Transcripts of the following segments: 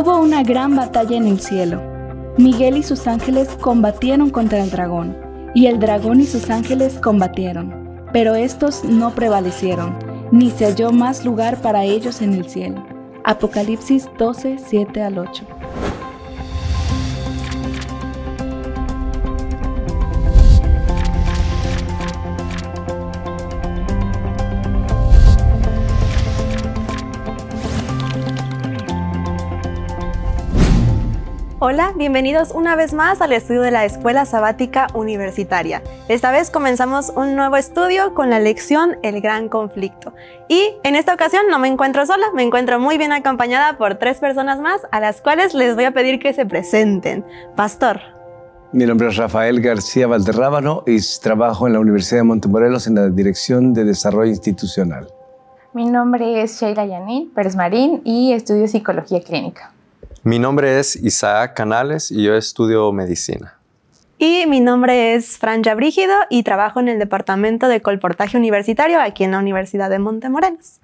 Hubo una gran batalla en el cielo. Miguel y sus ángeles combatieron contra el dragón, y el dragón y sus ángeles combatieron, pero estos no prevalecieron, ni se halló más lugar para ellos en el cielo. Apocalipsis 12, 7 al 8. Hola, bienvenidos una vez más al estudio de la Escuela Sabática Universitaria. Esta vez comenzamos un nuevo estudio con la lección El Gran Conflicto. Y en esta ocasión no me encuentro sola, me encuentro muy bien acompañada por tres personas más a las cuales les voy a pedir que se presenten. Pastor. Mi nombre es Rafael García Valderrábano y trabajo en la Universidad de Montemorelos en la Dirección de Desarrollo Institucional. Mi nombre es Sheila Yanin Pérez Marín y estudio Psicología Clínica. Mi nombre es Isaac Canales y yo estudio medicina. Y mi nombre es Franja Brígido y trabajo en el Departamento de Colportaje Universitario aquí en la Universidad de Montemorelos.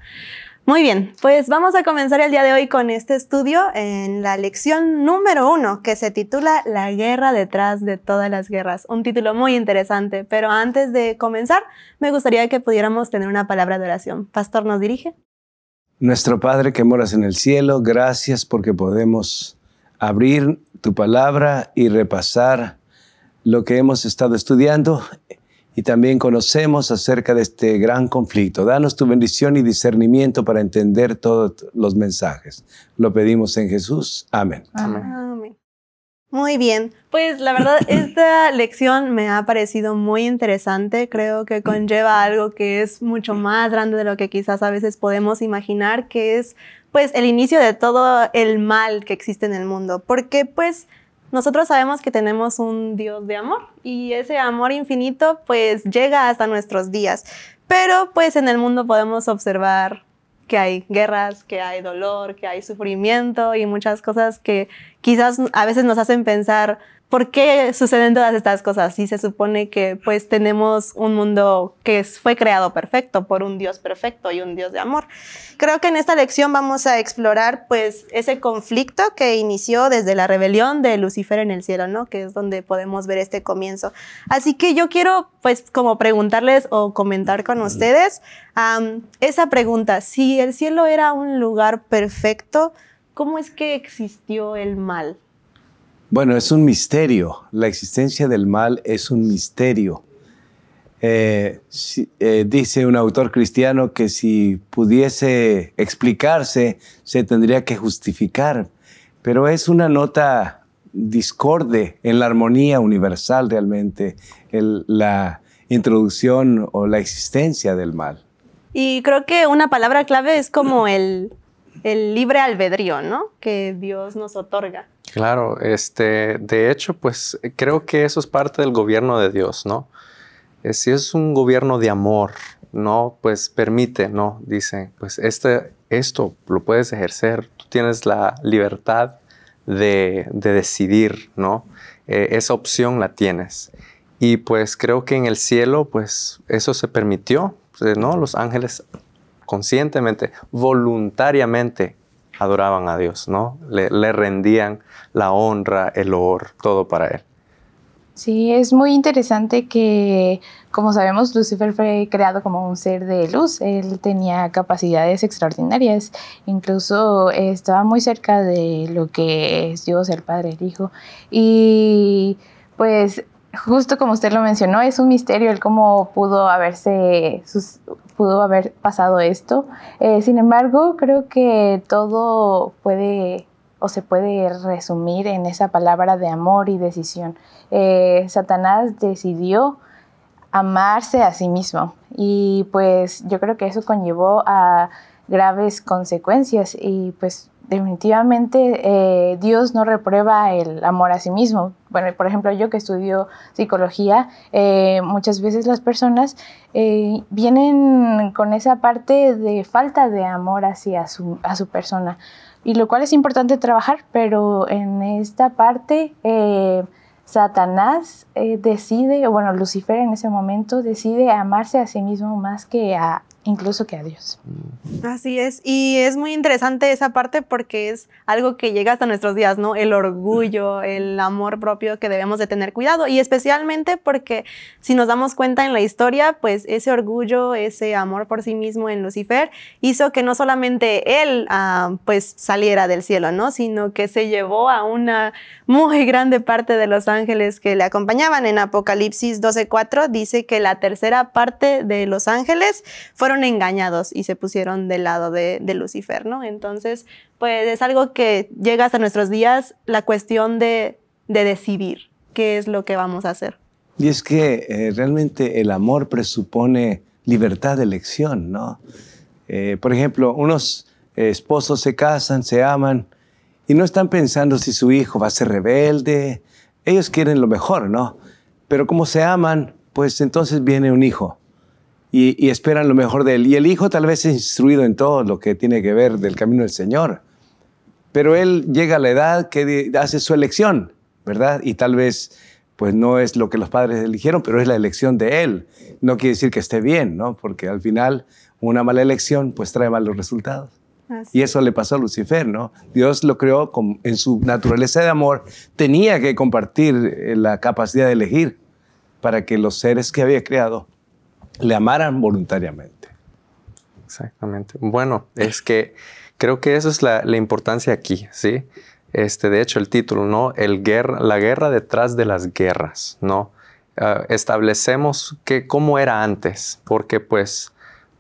Muy bien, pues vamos a comenzar el día de hoy con este estudio en la lección número uno que se titula La guerra detrás de todas las guerras. Un título muy interesante, pero antes de comenzar me gustaría que pudiéramos tener una palabra de oración. Pastor, ¿nos dirige? Nuestro Padre que moras en el cielo, gracias porque podemos abrir tu palabra y repasar lo que hemos estado estudiando y también conocemos acerca de este gran conflicto. Danos tu bendición y discernimiento para entender todos los mensajes. Lo pedimos en Jesús. Amén. Amén. Muy bien, pues la verdad esta lección me ha parecido muy interesante, creo que conlleva algo que es mucho más grande de lo que quizás a veces podemos imaginar, que es pues el inicio de todo el mal que existe en el mundo, porque pues nosotros sabemos que tenemos un Dios de amor y ese amor infinito pues llega hasta nuestros días, pero pues en el mundo podemos observar que hay guerras, que hay dolor, que hay sufrimiento y muchas cosas que quizás a veces nos hacen pensar, ¿por qué suceden todas estas cosas? Si se supone que pues tenemos un mundo que fue creado perfecto por un Dios perfecto y un Dios de amor. Creo que en esta lección vamos a explorar pues ese conflicto que inició desde la rebelión de Lucifer en el cielo, ¿no? Que es donde podemos ver este comienzo. Así que yo quiero pues como preguntarles o comentar con ustedes esa pregunta, si el cielo era un lugar perfecto, ¿cómo es que existió el mal? Bueno, es un misterio. La existencia del mal es un misterio. Eh, eh, dice un autor cristiano que si pudiese explicarse, se tendría que justificar. Pero es una nota discorde en la armonía universal realmente, la introducción o la existencia del mal. Y creo que una palabra clave es como el, el libre albedrío, ¿no? Que Dios nos otorga. Claro, este, de hecho, pues eh, creo que eso es parte del gobierno de Dios, ¿no? Eh, si es un gobierno de amor, ¿no? Pues permite, ¿no? Dice, pues este, esto lo puedes ejercer, tú tienes la libertad de, decidir, ¿no? Eh, esa opción la tienes. Y pues creo que en el cielo, pues eso se permitió, pues, ¿no? Los ángeles conscientemente, voluntariamente adoraban a Dios, ¿no? Le, rendían la honra, el honor, todo para Él. Sí, es muy interesante que, como sabemos, Lucifer fue creado como un ser de luz. Él tenía capacidades extraordinarias. Incluso estaba muy cerca de lo que es Dios, el Padre, el Hijo. Y pues Justo como usted lo mencionó, es un misterio el cómo pudo haberse pudo haber pasado esto. Eh, sin embargo, creo que todo puede o se puede resumir en esa palabra de amor y decisión. Eh, Satanás decidió amarse a sí mismo y pues yo creo que eso conllevó a graves consecuencias y pues definitivamente eh, Dios no reprueba el amor a sí mismo. Bueno, por ejemplo, yo que estudio psicología, eh, muchas veces las personas eh, vienen con esa parte de falta de amor hacia su, a su persona, y lo cual es importante trabajar, pero en esta parte... Satanás decide, o bueno, Lucifer en ese momento decide amarse a sí mismo más que a, incluso que a Dios. Así es, y es muy interesante esa parte porque es algo que llega hasta nuestros días, ¿no? El orgullo, el amor propio que debemos de tener cuidado y especialmente porque si nos damos cuenta en la historia, pues ese orgullo, ese amor por sí mismo en Lucifer hizo que no solamente él ah, pues saliera del cielo, ¿no? Sino que se llevó a una muy grande parte de los ángeles que le acompañaban. En Apocalipsis 12.4 dice que la tercera parte de los ángeles fueron engañados y se pusieron del lado de, Lucifer, ¿no? Entonces, pues es algo que llega hasta nuestros días, la cuestión de, decidir qué es lo que vamos a hacer. Y es que eh, realmente el amor presupone libertad de elección, ¿no? Eh, por ejemplo, unos esposos se casan, se aman y no están pensando si su hijo va a ser rebelde. Ellos quieren lo mejor, ¿no? Pero como se aman, pues entonces viene un hijo y, esperan lo mejor de él. Y el hijo tal vez es instruido en todo lo que tiene que ver del camino del Señor, pero él llega a la edad que hace su elección, ¿verdad? Y tal vez pues no es lo que los padres eligieron, pero es la elección de él. No quiere decir que esté bien, ¿no? Porque al final una mala elección pues trae malos resultados. Y eso le pasó a Lucifer, ¿no? Dios lo creó con, en su naturaleza de amor, tenía que compartir eh, la capacidad de elegir para que los seres que había creado le amaran voluntariamente. Exactamente. Bueno, es que creo que eso es la, importancia aquí, ¿sí? Este, de hecho, el título, ¿no? El la guerra detrás de las guerras, ¿no? Ah, establecemos que cómo era antes, porque pues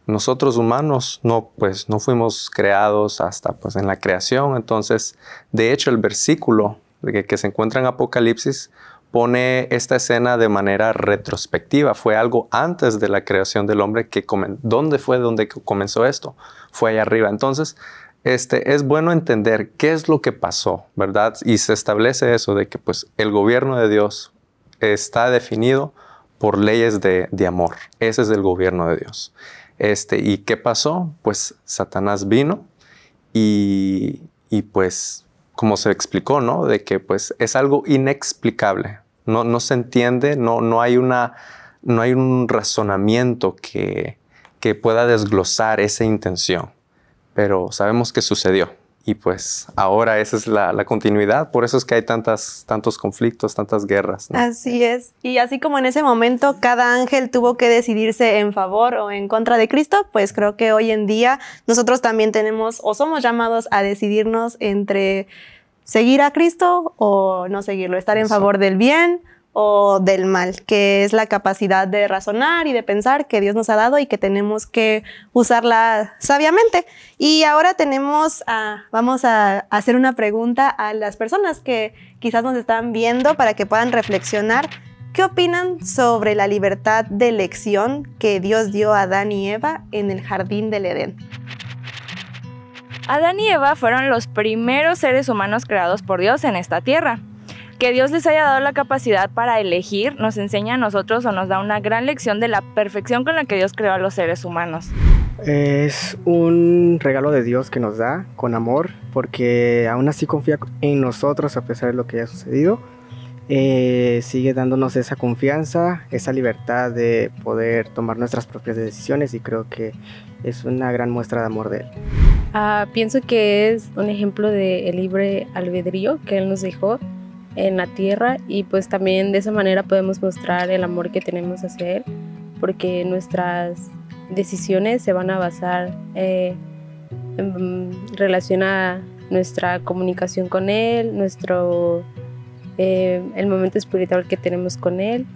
nosotros humanos no, pues, no fuimos creados hasta pues, en la creación. Entonces, de hecho, el versículo que se encuentra en Apocalipsis pone esta escena de manera retrospectiva. Fue algo antes de la creación del hombre que dónde fue donde comenzó esto. Fue allá arriba. Entonces, este, es bueno entender qué es lo que pasó, ¿verdad? Y se establece eso de que pues el gobierno de Dios está definido por leyes de, amor. Ese es el gobierno de Dios. Este, ¿Y qué pasó? Pues Satanás vino y, pues como se explicó, ¿no? De que pues es algo inexplicable. No, se entiende, no, no, hay una, no hay un razonamiento que, que pueda desglosar esa intención, pero sabemos que sucedió. Y pues ahora esa es la, continuidad, por eso es que hay tantas, tantos conflictos, tantas guerras. Así es. Y así como en ese momento cada ángel tuvo que decidirse en favor o en contra de Cristo, pues creo que hoy en día nosotros también tenemos o somos llamados a decidirnos entre seguir a Cristo o no seguirlo, estar en favor del bien o del mal, que es la capacidad de razonar y de pensar que Dios nos ha dado y que tenemos que usarla sabiamente. Y ahora tenemos, vamos a hacer una pregunta a las personas que quizás nos están viendo para que puedan reflexionar. ¿Qué opinan sobre la libertad de elección que Dios dio a Adán y Eva en el jardín del Edén? Adán y Eva fueron los primeros seres humanos creados por Dios en esta tierra. Que Dios les haya dado la capacidad para elegir nos enseña a nosotros o nos da una gran lección de la perfección con la que Dios creó a los seres humanos. Es un regalo de Dios que nos da con amor porque aún así confía en nosotros a pesar de lo que haya sucedido eh, sigue dándonos esa confianza, esa libertad de poder tomar nuestras propias decisiones y creo que es una gran muestra de amor de él. Ah, pienso que es un ejemplo de libre albedrío que él nos dejó en la tierra y pues también de esa manera podemos mostrar el amor que tenemos hacia él porque nuestras decisiones se van a basar eh, en relación a nuestra comunicación con él, nuestro eh, el momento espiritual que tenemos con Él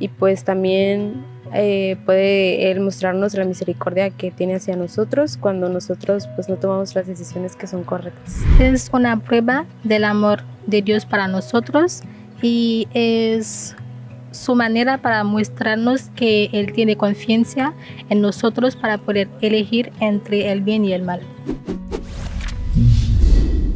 y pues también eh, puede Él mostrarnos la misericordia que tiene hacia nosotros cuando nosotros pues no tomamos las decisiones que son correctas. Es una prueba del amor de Dios para nosotros y es su manera para mostrarnos que Él tiene confianza en nosotros para poder elegir entre el bien y el mal.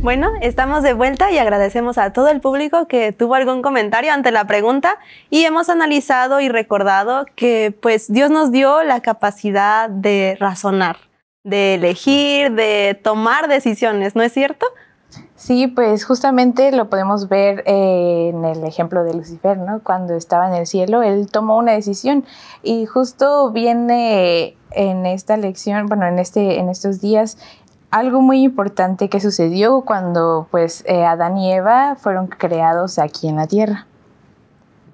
Bueno, estamos de vuelta y agradecemos a todo el público que tuvo algún comentario ante la pregunta y hemos analizado y recordado que pues Dios nos dio la capacidad de razonar, de elegir, de tomar decisiones, ¿no es cierto? Sí, pues justamente lo podemos ver eh, en el ejemplo de Lucifer, ¿no? Cuando estaba en el cielo, él tomó una decisión y justo viene en esta lección, bueno, en, este, en estos días, algo muy importante que sucedió cuando pues eh, Adán y Eva fueron creados aquí en la tierra.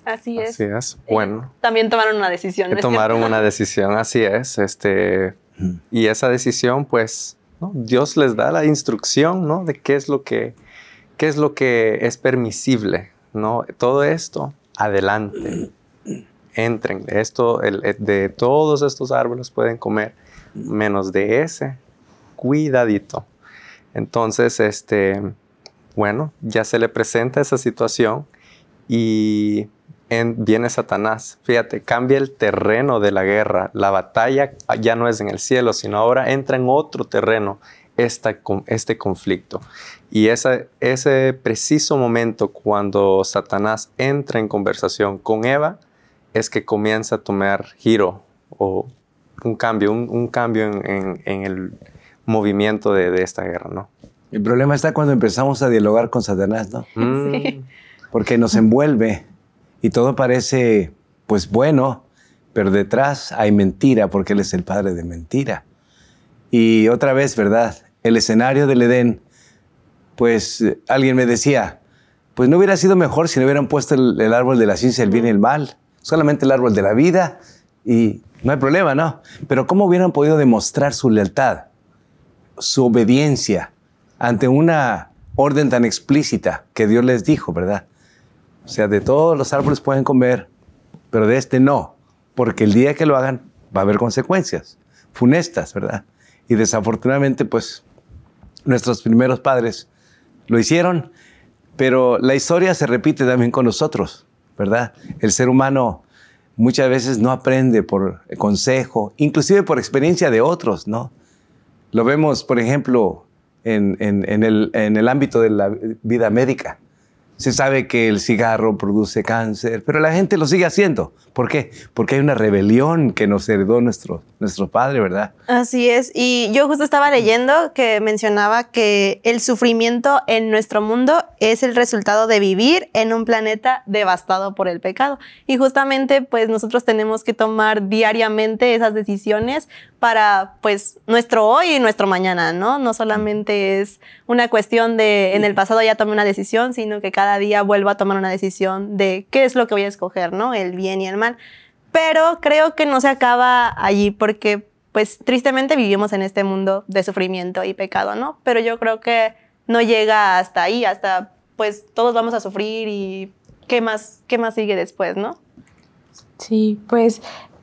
Así es. Eh, bueno. también tomaron una decisión. tomaron una decisión, así es. Este, y esa decisión, pues, Dios les da la instrucción, ¿no? De qué es lo que, qué es lo que es permisible, ¿no? Todo esto, adelante. Entren. Esto, el, eh, de todos estos árboles pueden comer, menos de ese cuidadito. Entonces, este, bueno, ya se le presenta esa situación y viene Satanás. Fíjate, cambia el terreno de la guerra. La batalla ya no es en el cielo, sino ahora entra en otro terreno esta, este conflicto. Y ese preciso momento cuando Satanás entra en conversación con Eva es que comienza a tomar giro o un cambio, un, cambio en el movimiento de, esta guerra, ¿no? El problema está cuando empezamos a dialogar con Satanás, ¿no? Mm. Porque nos envuelve y todo parece, pues bueno, pero detrás hay mentira porque Él es el padre de mentira. Y otra vez, ¿verdad? El escenario del Edén, pues alguien me decía, pues no hubiera sido mejor si no hubieran puesto el, árbol de la ciencia el bien y el mal, solamente el árbol de la vida y no hay problema, ¿no? Pero ¿cómo hubieran podido demostrar su lealtad? su obediencia ante una orden tan explícita que Dios les dijo, ¿verdad? O sea, de todos los árboles pueden comer, pero de este no, porque el día que lo hagan va a haber consecuencias funestas, ¿verdad? Y desafortunadamente, pues, nuestros primeros padres lo hicieron, pero la historia se repite también con nosotros, ¿verdad? El ser humano muchas veces no aprende por consejo, inclusive por experiencia de otros, ¿no? Lo vemos, por ejemplo, en, el ámbito de la vida médica. Se sabe que el cigarro produce cáncer, pero la gente lo sigue haciendo. ¿Por qué? Porque hay una rebelión que nos heredó nuestro, padre, ¿verdad? Así es. Y yo justo estaba leyendo que mencionaba que el sufrimiento en nuestro mundo es el resultado de vivir en un planeta devastado por el pecado. Y justamente, pues nosotros tenemos que tomar diariamente esas decisiones para, pues, nuestro hoy y nuestro mañana, ¿no? No solamente es una cuestión de en el pasado ya tomé una decisión, sino que cada día vuelvo a tomar una decisión de qué es lo que voy a escoger, ¿no? El bien y el mal. Pero creo que no se acaba allí porque, pues, tristemente vivimos en este mundo de sufrimiento y pecado, ¿no? Pero yo creo que no llega hasta ahí, hasta, pues, todos vamos a sufrir y qué más, qué más sigue después, ¿no? Sí, pues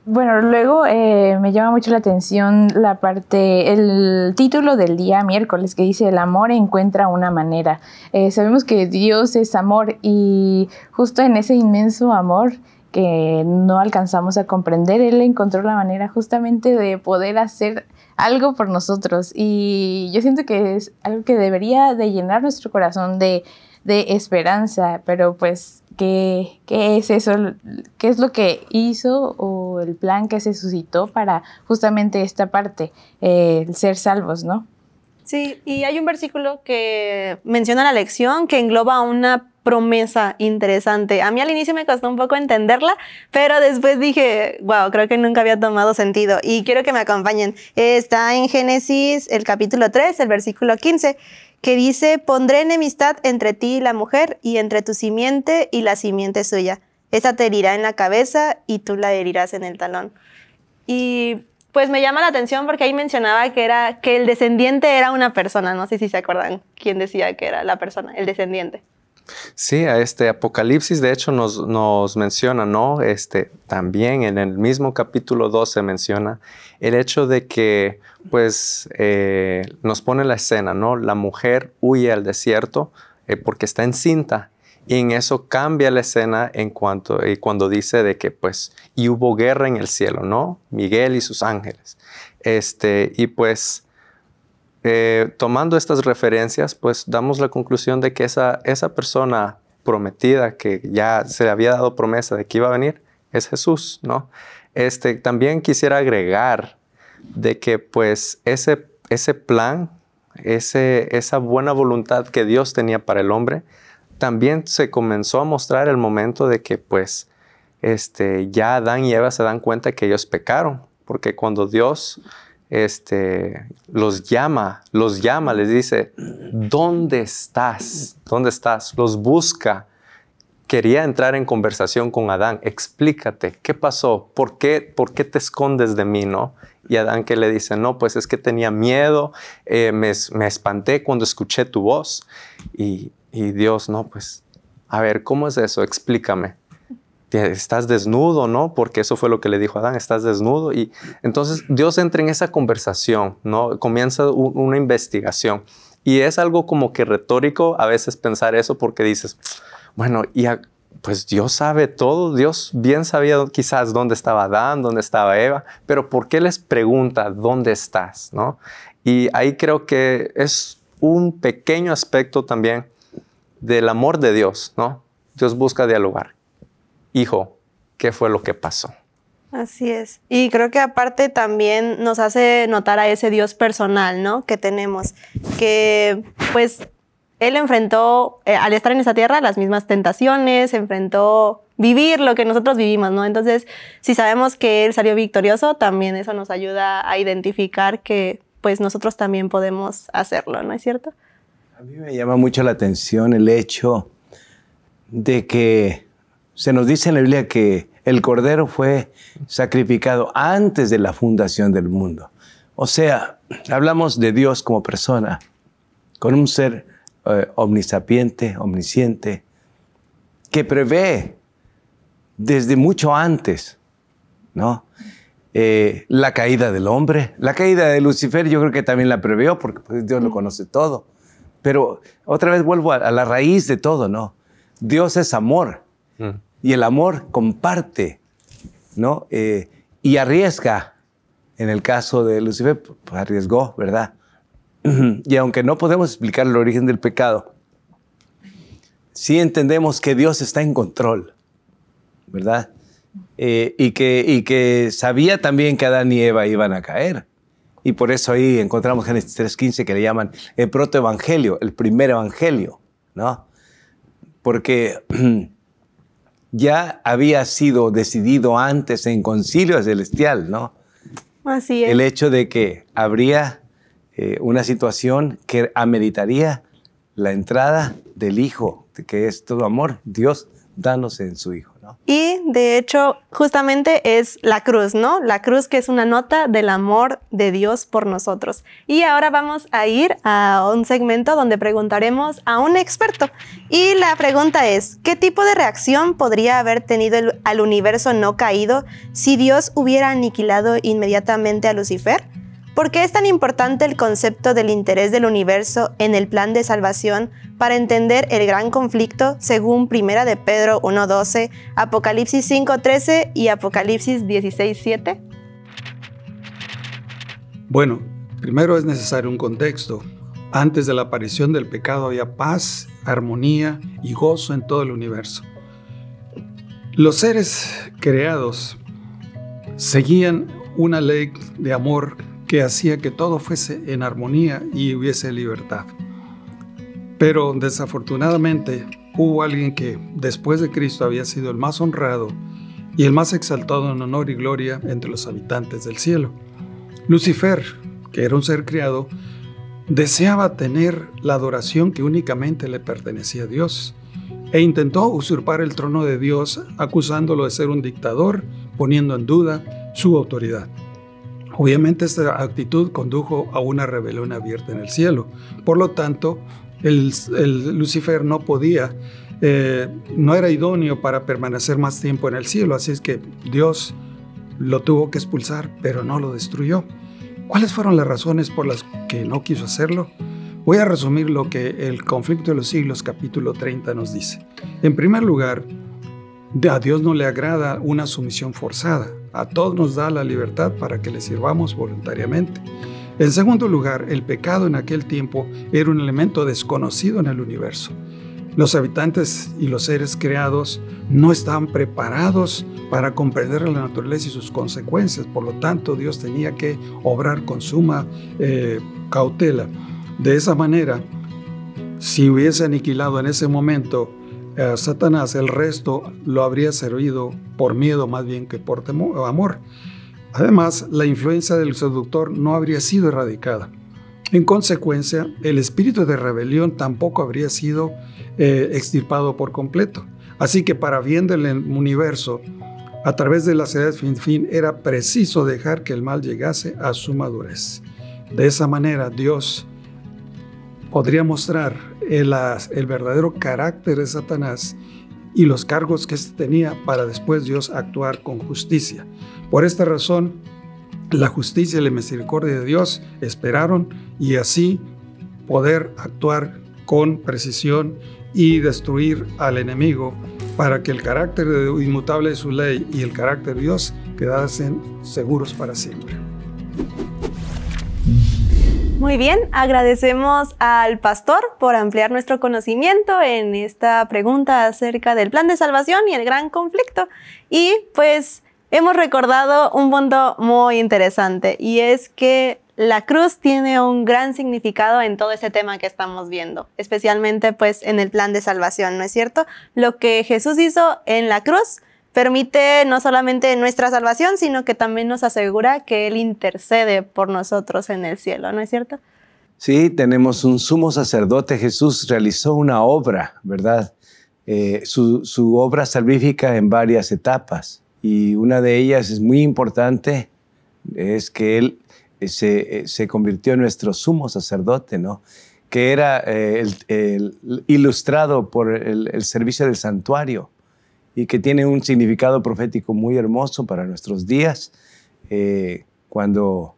bueno, luego eh, me llama mucho la atención la parte, el título del día miércoles que dice el amor encuentra una manera. Eh, sabemos que Dios es amor y justo en ese inmenso amor que no alcanzamos a comprender, Él encontró la manera justamente de poder hacer algo por nosotros y yo siento que es algo que debería de llenar nuestro corazón de, de esperanza, pero pues qué, qué es eso, qué es lo que hizo o el plan que se suscitó para justamente esta parte, el ser salvos, ¿no? Sí, y hay un versículo que menciona la lección que engloba una promesa interesante. A mí al inicio me costó un poco entenderla, pero después dije, wow, creo que nunca había tomado sentido y quiero que me acompañen. Está en Génesis el capítulo 3, el versículo 15 que dice, pondré enemistad entre ti y la mujer, y entre tu simiente y la simiente suya. Esa te herirá en la cabeza y tú la herirás en el talón. Y pues me llama la atención porque ahí mencionaba que era que el descendiente era una persona, no sé si se acuerdan quién decía que era la persona, el descendiente. Sí, este Apocalipsis de hecho nos, menciona, ¿no? Este, también en el mismo capítulo 12 menciona el hecho de que, pues, eh, nos pone la escena, ¿no? La mujer huye al desierto eh, porque está encinta y en eso cambia la escena en cuanto y cuando dice de que pues y hubo guerra en el cielo, ¿no? Miguel y sus ángeles. Este, y pues eh, tomando estas referencias, pues damos la conclusión de que esa, esa persona prometida, que ya se le había dado promesa de que iba a venir, es Jesús, ¿no? Este, también quisiera agregar de que pues ese, ese plan, ese, esa buena voluntad que Dios tenía para el hombre, también se comenzó a mostrar el momento de que pues este, ya Adán y Eva se dan cuenta que ellos pecaron, porque cuando Dios este, los llama, los llama, les dice, ¿dónde estás? ¿Dónde estás? Los busca. Quería entrar en conversación con Adán, explícate, ¿qué pasó? ¿Por qué, por qué te escondes de mí, no? Y Adán que le dice, no, pues es que tenía miedo, eh, me, me, espanté cuando escuché tu voz. Y, y Dios, no, pues, a ver, ¿cómo es eso? Explícame estás desnudo, ¿no? Porque eso fue lo que le dijo Adán, estás desnudo. Y entonces Dios entra en esa conversación, ¿no? Comienza una investigación. Y es algo como que retórico a veces pensar eso porque dices, bueno, y pues Dios sabe todo, Dios bien sabía quizás dónde estaba Adán, dónde estaba Eva, pero ¿por qué les pregunta dónde estás? ¿no? Y ahí creo que es un pequeño aspecto también del amor de Dios, ¿no? Dios busca dialogar hijo, ¿qué fue lo que pasó? Así es. Y creo que aparte también nos hace notar a ese Dios personal, ¿no? Que tenemos, que pues él enfrentó, eh, al estar en esa tierra, las mismas tentaciones, enfrentó vivir lo que nosotros vivimos, ¿no? Entonces, si sabemos que él salió victorioso, también eso nos ayuda a identificar que pues nosotros también podemos hacerlo, ¿no es cierto? A mí me llama mucho la atención el hecho de que se nos dice en la Biblia que el Cordero fue sacrificado antes de la fundación del mundo. O sea, hablamos de Dios como persona, con un ser eh, omnisapiente, omnisciente, que prevé desde mucho antes, ¿no? Eh, la caída del hombre, la caída de Lucifer, yo creo que también la previó, porque pues, Dios lo conoce todo. Pero otra vez vuelvo a, la raíz de todo, ¿no? Dios es amor. Mm y el amor comparte, ¿no? Eh, y arriesga. En el caso de Lucifer, pues, pues arriesgó, ¿verdad? Y aunque no podemos explicar el origen del pecado, sí entendemos que Dios está en control, ¿verdad? Eh, y, que, y que sabía también que Adán y Eva iban a caer. Y por eso ahí encontramos Génesis 3.15 que le llaman el protoevangelio, el primer evangelio, ¿no? Porque ya había sido decidido antes en concilio celestial, ¿no? Así es. El hecho de que habría eh, una situación que ameritaría la entrada del Hijo, que es todo amor, Dios danos en su Hijo. Y de hecho, justamente es la cruz, ¿no? La cruz que es una nota del amor de Dios por nosotros. Y ahora vamos a ir a un segmento donde preguntaremos a un experto. Y la pregunta es, ¿qué tipo de reacción podría haber tenido el, al universo no caído si Dios hubiera aniquilado inmediatamente a Lucifer? ¿Por qué es tan importante el concepto del interés del universo en el plan de salvación para entender el gran conflicto según 1 de Pedro 1.12, Apocalipsis 5.13 y Apocalipsis 16.7? Bueno, primero es necesario un contexto. Antes de la aparición del pecado había paz, armonía y gozo en todo el universo. Los seres creados seguían una ley de amor que hacía que todo fuese en armonía y hubiese libertad. Pero desafortunadamente hubo alguien que después de Cristo había sido el más honrado y el más exaltado en honor y gloria entre los habitantes del cielo. Lucifer, que era un ser criado, deseaba tener la adoración que únicamente le pertenecía a Dios e intentó usurpar el trono de Dios acusándolo de ser un dictador, poniendo en duda su autoridad. Obviamente esta actitud condujo a una rebelión abierta en el cielo. Por lo tanto, el, Lucifer no podía, eh, no era idóneo para permanecer más tiempo en el cielo, así es que Dios lo tuvo que expulsar, pero no lo destruyó. ¿Cuáles fueron las razones por las que no quiso hacerlo? Voy a resumir lo que el conflicto de los siglos capítulo 30 nos dice. En primer lugar, a Dios no le agrada una sumisión forzada, a todos nos da la libertad para que les sirvamos voluntariamente. En segundo lugar, el pecado en aquel tiempo era un elemento desconocido en el universo. Los habitantes y los seres creados no estaban preparados para comprender la naturaleza y sus consecuencias. Por lo tanto, Dios tenía que obrar con suma eh, cautela. De esa manera, si hubiese aniquilado en ese momento eh, Satanás, el resto lo habría servido por miedo más bien que por temor, amor. Además, la influencia del seductor no habría sido erradicada. En consecuencia, el espíritu de rebelión tampoco habría sido eh, extirpado por completo. Así que para bien del universo, a través de la edades fin fin, era preciso dejar que el mal llegase a su madurez. De esa manera, Dios podría mostrar el, verdadero carácter de Satanás y los cargos que tenía para después Dios actuar con justicia. Por esta razón, la justicia y la misericordia de Dios esperaron y así poder actuar con precisión y destruir al enemigo para que el carácter inmutable de su ley y el carácter de Dios quedasen seguros para siempre. Muy bien, agradecemos al pastor por ampliar nuestro conocimiento en esta pregunta acerca del plan de salvación y el gran conflicto. Y pues hemos recordado un punto muy interesante y es que la cruz tiene un gran significado en todo ese tema que estamos viendo, especialmente pues en el plan de salvación, ¿no es cierto? Lo que Jesús hizo en la cruz permite no solamente nuestra salvación, sino que también nos asegura que Él intercede por nosotros en el cielo, ¿no es cierto? Sí, tenemos un sumo sacerdote, Jesús realizó una obra, ¿verdad? Eh, su, obra salvífica en varias etapas y una de ellas es muy importante, es que Él eh, eh, se, convirtió en nuestro sumo sacerdote, ¿no? que era ilustrado por el servicio del santuario y que tiene un significado profético muy hermoso para nuestros días, eh, cuando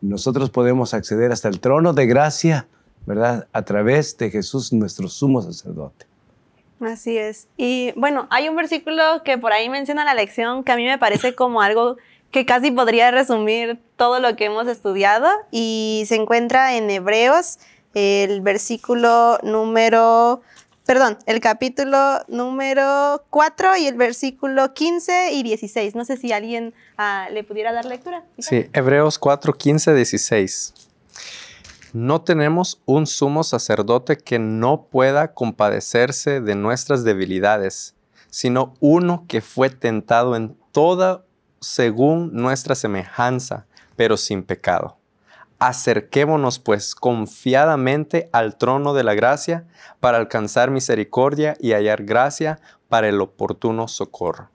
nosotros podemos acceder hasta el trono de gracia, ¿verdad? A través de Jesús, nuestro sumo sacerdote. Así es. Y bueno, hay un versículo que por ahí menciona la lección que a mí me parece como algo que casi podría resumir todo lo que hemos estudiado y se encuentra en Hebreos, el versículo número perdón, el capítulo número 4 y el versículo 15 y 16. No sé si alguien ah, le pudiera dar lectura. Sí, Hebreos 4, 15, 16. No tenemos un sumo sacerdote que no pueda compadecerse de nuestras debilidades, sino uno que fue tentado en toda según nuestra semejanza, pero sin pecado. Acerquémonos pues confiadamente al trono de la gracia para alcanzar misericordia y hallar gracia para el oportuno socorro.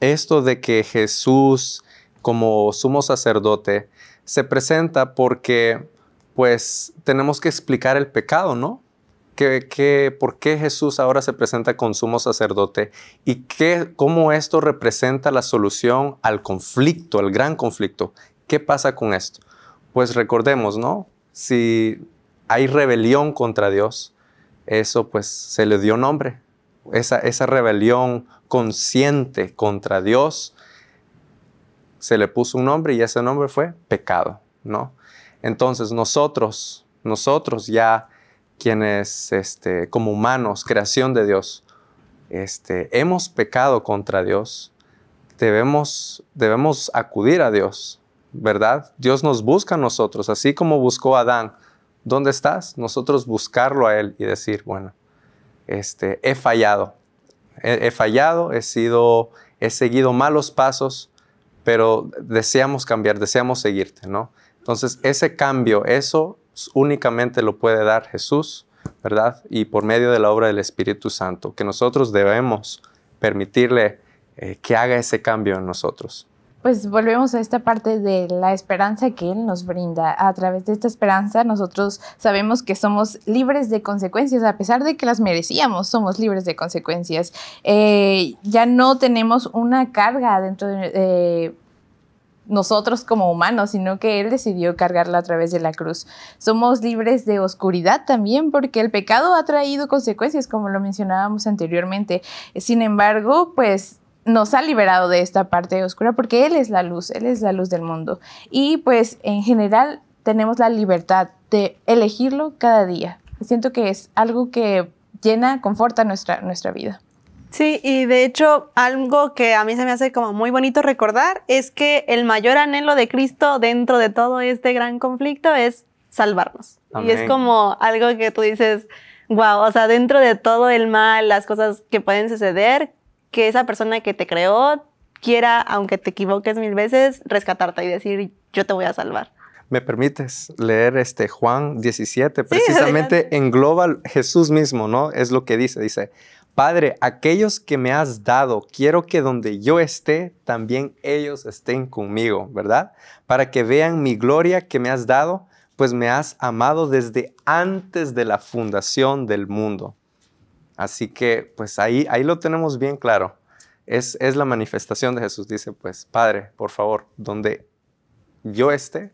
Esto de que Jesús como sumo sacerdote se presenta porque pues tenemos que explicar el pecado, ¿no? Que, ¿Por qué Jesús ahora se presenta como sumo sacerdote? ¿Y qué, cómo esto representa la solución al conflicto, al gran conflicto ¿Qué pasa con esto? pues recordemos, ¿no? Si hay rebelión contra Dios, eso pues se le dio nombre. Esa, rebelión consciente contra Dios, se le puso un nombre y ese nombre fue pecado, ¿no? Entonces nosotros, nosotros ya quienes este, como humanos, creación de Dios, este, hemos pecado contra Dios, debemos, debemos acudir a Dios, ¿verdad? Dios nos busca a nosotros, así como buscó a Adán. ¿Dónde estás? Nosotros buscarlo a Él y decir, bueno, este, he fallado, he, fallado, he, sido, he seguido malos pasos, pero deseamos cambiar, deseamos seguirte, ¿no? Entonces, ese cambio, eso únicamente lo puede dar Jesús, ¿verdad? Y por medio de la obra del Espíritu Santo, que nosotros debemos permitirle eh, que haga ese cambio en nosotros pues volvemos a esta parte de la esperanza que Él nos brinda. A través de esta esperanza nosotros sabemos que somos libres de consecuencias, a pesar de que las merecíamos, somos libres de consecuencias. Eh, ya no tenemos una carga dentro de... Eh, nosotros como humanos, sino que Él decidió cargarla a través de la cruz. Somos libres de oscuridad también porque el pecado ha traído consecuencias, como lo mencionábamos anteriormente. Sin embargo, pues nos ha liberado de esta parte oscura porque Él es la luz, Él es la luz del mundo. Y pues en general tenemos la libertad de elegirlo cada día. Siento que es algo que llena, conforta nuestra, nuestra vida. Sí, y de hecho algo que a mí se me hace como muy bonito recordar es que el mayor anhelo de Cristo dentro de todo este gran conflicto es salvarnos. Y es como algo que tú dices, wow, o sea, dentro de todo el mal, las cosas que pueden suceder, que esa persona que te creó quiera, aunque te equivoques mil veces, rescatarte y decir, yo te voy a salvar. ¿Me permites leer este Juan 17? Precisamente engloba Jesús mismo, ¿no? Es lo que dice, dice, Padre, aquellos que me has dado, quiero que donde yo esté, también ellos estén conmigo, ¿verdad? Para que vean mi gloria que me has dado, pues me has amado desde antes de la fundación del mundo. Así que pues ahí, ahí lo tenemos bien claro. Es, es la manifestación de Jesús. Dice pues, Padre, por favor, donde yo esté,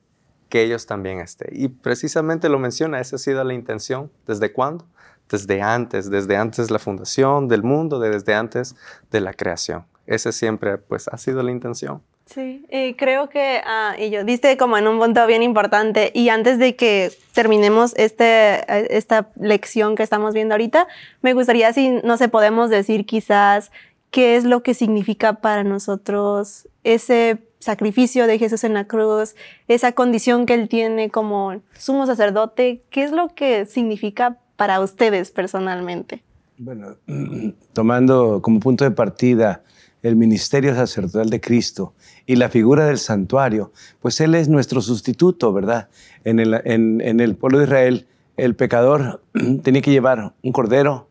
que ellos también estén. Y precisamente lo menciona, esa ha sido la intención. ¿Desde cuándo? Desde antes, desde antes la fundación del mundo, desde antes de la creación. ese siempre pues ha sido la intención. Sí, creo que, ah, y yo, diste como en un punto bien importante, y antes de que terminemos este, eh, esta lección que estamos viendo ahorita, me gustaría si, no se podemos decir quizás qué es lo que significa para nosotros ese sacrificio de Jesús en la cruz, esa condición que él tiene como sumo sacerdote, qué es lo que significa para ustedes personalmente. Bueno, tomando como punto de partida el ministerio sacerdotal de Cristo y la figura del santuario, pues Él es nuestro sustituto, ¿verdad? En el, en, el pueblo de Israel, el pecador tenía que llevar un cordero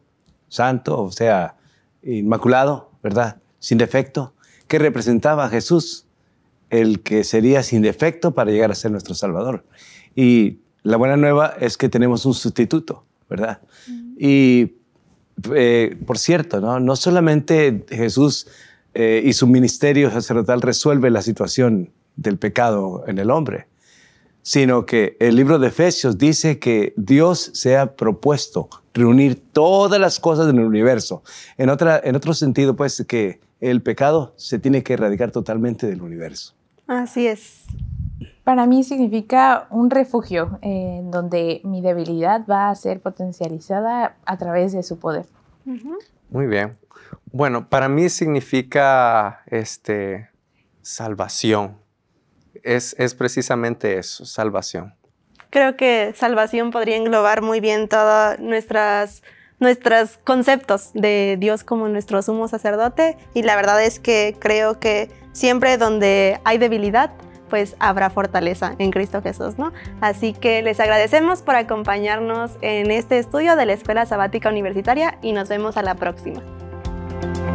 santo, o sea, inmaculado, ¿verdad? Sin defecto, que representaba a Jesús, el que sería sin defecto para llegar a ser nuestro Salvador. Y la buena nueva es que tenemos un sustituto, ¿verdad? Mm. Y eh, por cierto, ¿no? no solamente Jesús eh, y su ministerio sacerdotal resuelve la situación del pecado en el hombre, sino que el libro de Efesios dice que Dios se ha propuesto reunir todas las cosas en el universo. En, otra, en otro sentido, pues, que el pecado se tiene que erradicar totalmente del universo. Así es. Para mí significa un refugio en donde mi debilidad va a ser potencializada a través de su poder. Muy bien. Bueno, para mí significa este, salvación. Es, precisamente eso, salvación. Creo que salvación podría englobar muy bien todos nuestros conceptos de Dios como nuestro sumo sacerdote y la verdad es que creo que siempre donde hay debilidad, pues habrá fortaleza en Cristo Jesús, Así que les agradecemos por acompañarnos en este estudio de la Escuela Sabática Universitaria y nos vemos a la próxima. you